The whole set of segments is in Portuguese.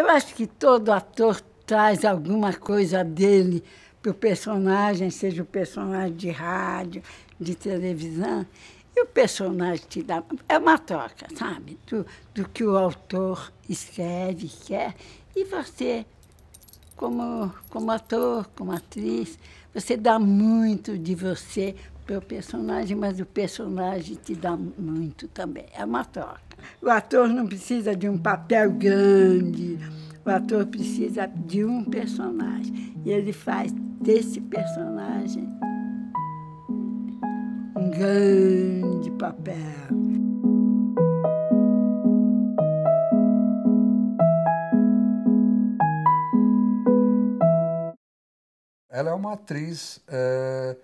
Eu acho que todo ator traz alguma coisa dele para o personagem, seja o personagem de rádio, de televisão. E o personagem te dá. É uma troca, sabe? Do, do que o autor escreve, quer. E você, como, como ator, como atriz, você dá muito de você para o personagem, mas o personagem te dá muito também. É uma troca. O ator não precisa de um papel grande. O ator precisa de um personagem. E ele faz desse personagem um grande papel. Ela é uma atriz. É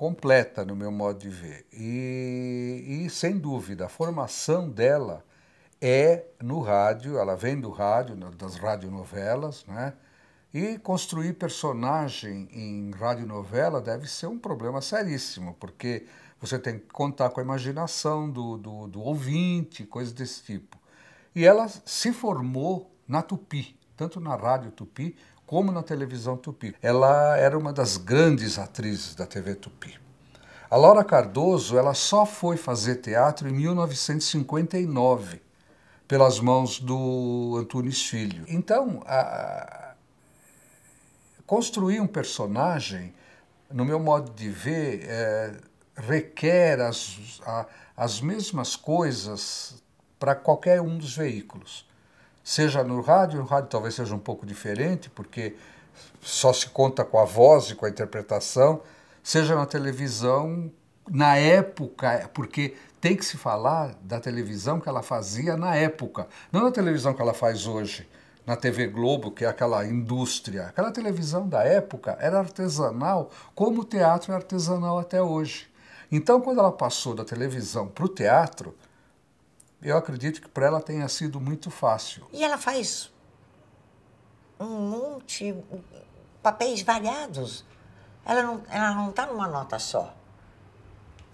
completa no meu modo de ver. E, e, sem dúvida, a formação dela é no rádio, ela vem do rádio, das radionovelas, né? E construir personagem em radionovela deve ser um problema seríssimo, porque você tem que contar com a imaginação do, do, do ouvinte, coisas desse tipo. E ela se formou na Tupi, tanto na Rádio Tupi como na televisão Tupi. Ela era uma das grandes atrizes da TV Tupi. A Laura Cardoso, ela só foi fazer teatro em 1959, pelas mãos do Antunes Filho. Então, a... construir um personagem, no meu modo de ver, é... requer as, a... as mesmas coisas para qualquer um dos veículos. Seja no rádio, no rádio talvez seja um pouco diferente, porque só se conta com a voz e com a interpretação, seja na televisão, na época, porque tem que se falar da televisão que ela fazia na época, não da televisão que ela faz hoje, na TV Globo, que é aquela indústria. Aquela televisão da época era artesanal, como o teatro é artesanal até hoje. Então, quando ela passou da televisão para o teatro, eu acredito que para ela tenha sido muito fácil. E ela faz um monte de papéis variados. Ela não ela não está numa nota só.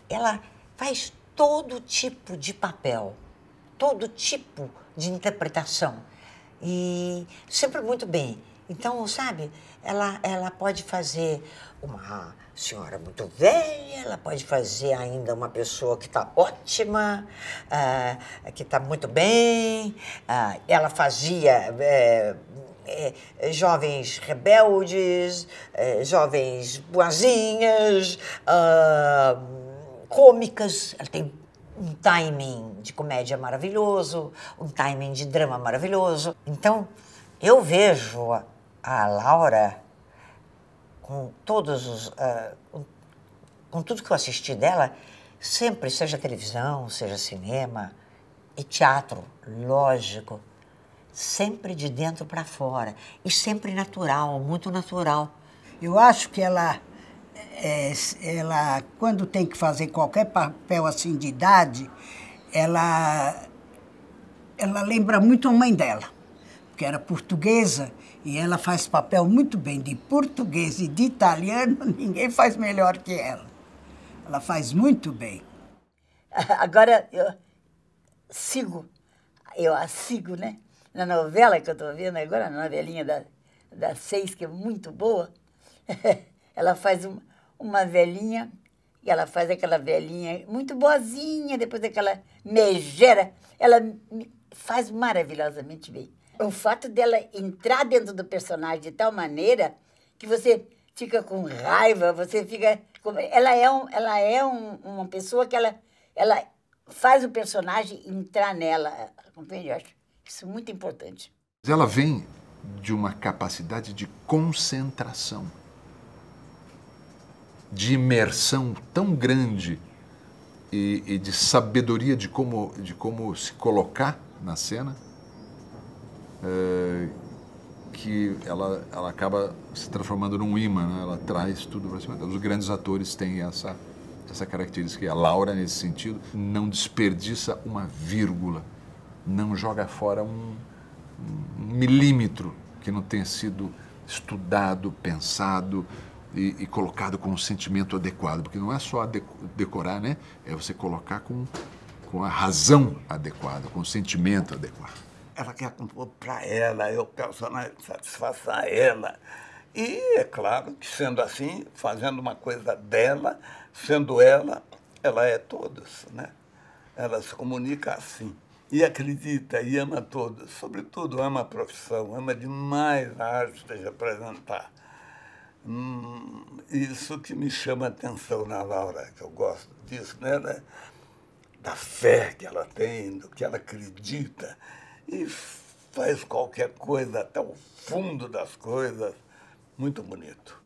Ela faz todo tipo de papel, todo tipo de interpretação e sempre muito bem. Então, sabe, ela, ela pode fazer uma senhora muito velha, ela pode fazer ainda uma pessoa que está ótima, uh, que está muito bem. Uh, ela fazia eh, eh, jovens rebeldes, eh, jovens boazinhas, ah, cômicas. Ela tem um timing de comédia maravilhoso, um timing de drama maravilhoso. Então, eu vejo a Laura, com todos os. Uh, com tudo que eu assisti dela, sempre, seja televisão, seja cinema e teatro, lógico, sempre de dentro para fora e sempre natural, muito natural. Eu acho que ela, é, ela quando tem que fazer qualquer papel assim de idade, ela, ela lembra muito a mãe dela porque era portuguesa, e ela faz papel muito bem de português e de italiano, ninguém faz melhor que ela. Ela faz muito bem. Agora eu sigo, eu a sigo, né? Na novela que eu estou vendo agora, na novelinha da, da Seis, que é muito boa, ela faz uma, uma velhinha e ela faz aquela velhinha muito boazinha, depois aquela megera. Ela faz maravilhosamente bem o fato dela entrar dentro do personagem de tal maneira que você fica com raiva, você fica. Ela é, um, ela é um, uma pessoa que ela, ela faz o personagem entrar nela. Compreende? Eu acho isso muito importante. Ela vem de uma capacidade de concentração, de imersão tão grande e, e de sabedoria de como, de como se colocar na cena eh, que ela, ela acaba se transformando num imã, né? ela traz tudo para cima dela. Os grandes atores têm essa, essa característica. E a Laura, nesse sentido, não desperdiça uma vírgula, não joga fora um, um milímetro que não tenha sido estudado, pensado, e, e, colocado com um sentimento adequado, porque não é só decorar, né? É você colocar com, com a razão adequada, com o sentimento adequado ela quer compor para ela, eu quero satisfação a ela. E é claro que, sendo assim, fazendo uma coisa dela, sendo ela, ela é todos, né? Ela se comunica assim. E acredita e ama todos, sobretudo ama a profissão, ama demais a arte de representar. Hum, isso que me chama a atenção na Laura, que eu gosto disso, né? Da fé que ela tem, do que ela acredita e faz qualquer coisa até o fundo das coisas. Muito bonito.